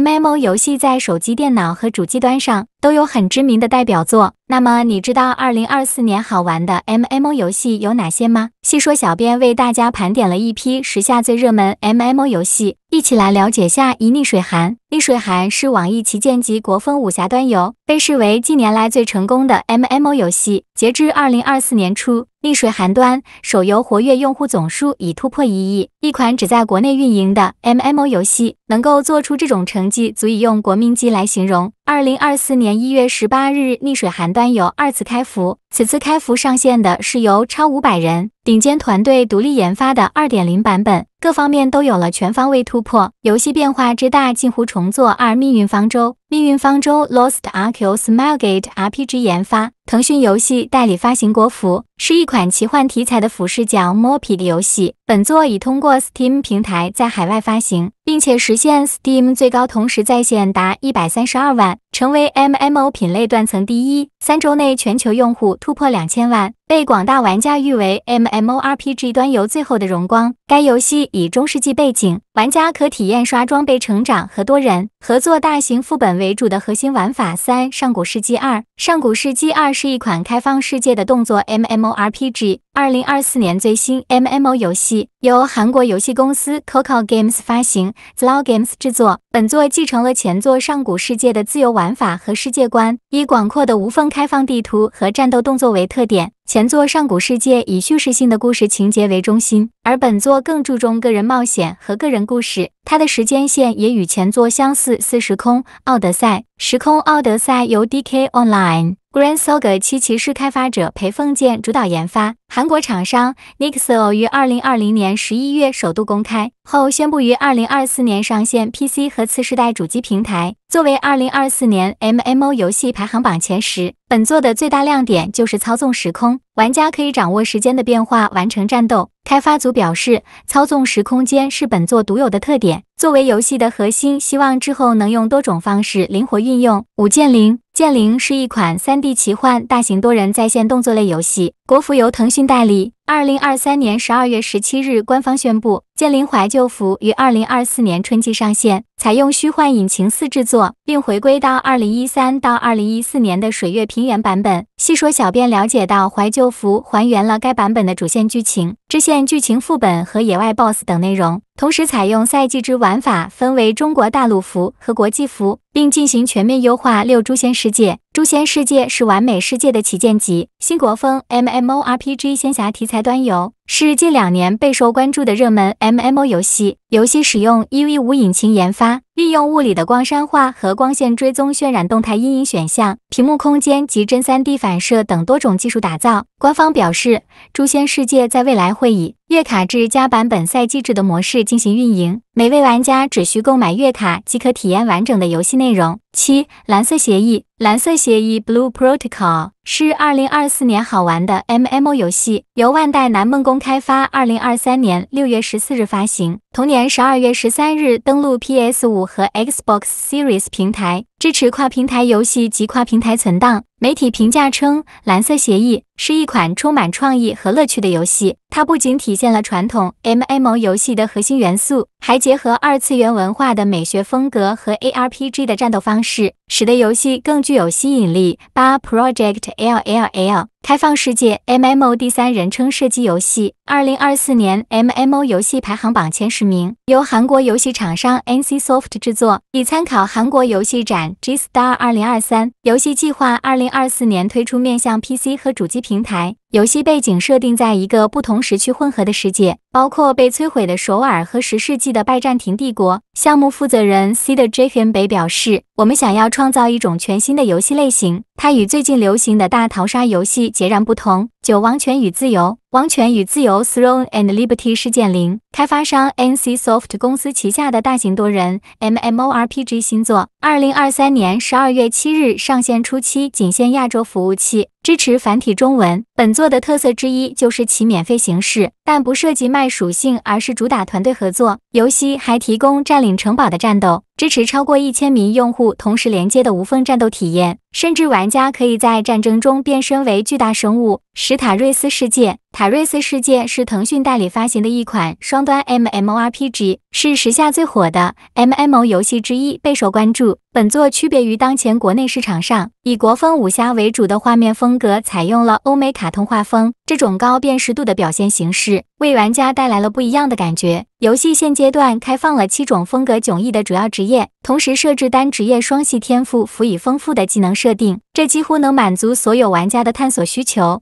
MMO 游戏在手机、电脑和主机端上。都有很知名的代表作。那么，你知道二零二四年好玩的 MMO 游戏有哪些吗？细说，小编为大家盘点了一批时下最热门 MMO 游戏，一起来了解下。一、逆水寒。逆水寒是网易旗舰级国风武侠端游，被视为近年来最成功的 MMO 游戏。截至二零二四年初，逆水寒端手游活跃用户总数已突破一亿。一款只在国内运营的 MMO 游戏，能够做出这种成绩，足以用国民级来形容。二零二四年一月十八日，《逆水寒》端游二次开服。此次开服上线的是由超五百人顶尖团队独立研发的二点零版本，各方面都有了全方位突破。游戏变化之大，近乎重做。二《命运方舟》命运方舟 Lost Arcus Milegate RPG 研发，腾讯游戏代理发行国服，是一款奇幻题材的俯视角摸皮的游戏。本作已通过 Steam 平台在海外发行，并且实现 Steam 最高同时在线达一百三十二万。成为 MMO 品类断层第一，三周内全球用户突破两千万。被广大玩家誉为 MMORPG 端游最后的荣光。该游戏以中世纪背景，玩家可体验刷装备成长和多人合作大型副本为主的核心玩法。三上古世纪二上古世纪二是一款开放世界的动作 MMORPG，二零二四年最新 MMO 游戏，由韩国游戏公司 Coco Games 发行，Zlogames 制作。本作继承了前作上古世界的自由玩法和世界观，以广阔的无缝开放地图和战斗动作为特点。前作《上古世界》以叙事性的故事情节为中心，而本作更注重个人冒险和个人故事。它的时间线也与前作相似，似时空《奥德赛》。《时空奥德赛》由 D K Online、Grand s o g a 七骑士开发者裴凤建主导研发，韩国厂商 n i x o 于二零二零年十一月首度公开后，宣布于二零二四年上线 PC 和次世代主机平台。作为二零二四年 MMO 游戏排行榜前十，本作的最大亮点就是操纵时空。玩家可以掌握时间的变化，完成战斗。开发组表示，操纵时空间是本作独有的特点，作为游戏的核心，希望之后能用多种方式灵活运用。武剑灵。剑灵是一款 3D 奇幻大型多人在线动作类游戏，国服由腾讯代理。2023年12月17日，官方宣布剑灵怀旧服于2024年春季上线，采用虚幻引擎四制作，并回归到2013到2014年的水月平原版本。细说，小编了解到怀旧服还原了该版本的主线剧情、支线剧情副本和野外 BOSS 等内容。同时采用赛季制玩法，分为中国大陆服和国际服，并进行全面优化。六诛仙世界，诛仙世界是完美世界的旗舰级新国风 MMORPG 仙侠题材端游。是近两年备受关注的热门 MMO 游戏，游戏使用 EV 五引擎研发，运用物理的光栅化和光线追踪渲染、动态阴影选项、屏幕空间及真 3D 反射等多种技术打造。官方表示，《诛仙世界》在未来会以月卡制加版本赛季制的模式进行运营，每位玩家只需购买月卡即可体验完整的游戏内容。七、蓝色协议，蓝色协议 （Blue Protocol）。是二零二四年好玩的 MMO 游戏，由万代南梦宫开发，二零二三年六月十四日发行，同年十二月十三日登陆 PS 五和 Xbox Series 平台。支持跨平台游戏及跨平台存档。媒体评价称，《蓝色协议》是一款充满创意和乐趣的游戏，它不仅体现了传统 MMO 游戏的核心元素，还结合二次元文化的美学风格和 ARPG 的战斗方式，使得游戏更具有吸引力。八 Project LLL。开放世界 MMO 第三人称射击游戏，二零二四年 MMO 游戏排行榜前十名由韩国游戏厂商 NCSoft 制作，以参考韩国游戏展 G-Star 二零二三。游戏计划二零二四年推出面向 PC 和主机平台。游戏背景设定在一个不同时区混合的世界，包括被摧毁的首尔和十世纪的拜占庭帝国。项目负责人 c 的 j f i i n 北表示：“我们想要创造一种全新的游戏类型，它与最近流行的大逃杀游戏截然不同。”九王权与自由，王权与自由 （Throne and Liberty） 事件零。开发商 NC Soft 公司旗下的大型多人 MMORPG 新作。二零二三年十二月七日上线，初期仅限亚洲服务器，支持繁体中文。本作的特色之一就是其免费形式，但不涉及卖属性，而是主打团队合作。游戏还提供占领城堡的战斗。支持超过一千名用户同时连接的无缝战斗体验，甚至玩家可以在战争中变身为巨大生物，史塔瑞斯世界。《塔瑞斯世界》是腾讯代理发行的一款双端 MMORPG，是时下最火的 MMO 游戏之一，备受关注。本作区别于当前国内市场上以国风武侠为主的画面风格，采用了欧美卡通画风，这种高辨识度的表现形式为玩家带来了不一样的感觉。游戏现阶段开放了七种风格迥异的主要职业，同时设置单职业双系天赋，辅以丰富的技能设定，这几乎能满足所有玩家的探索需求。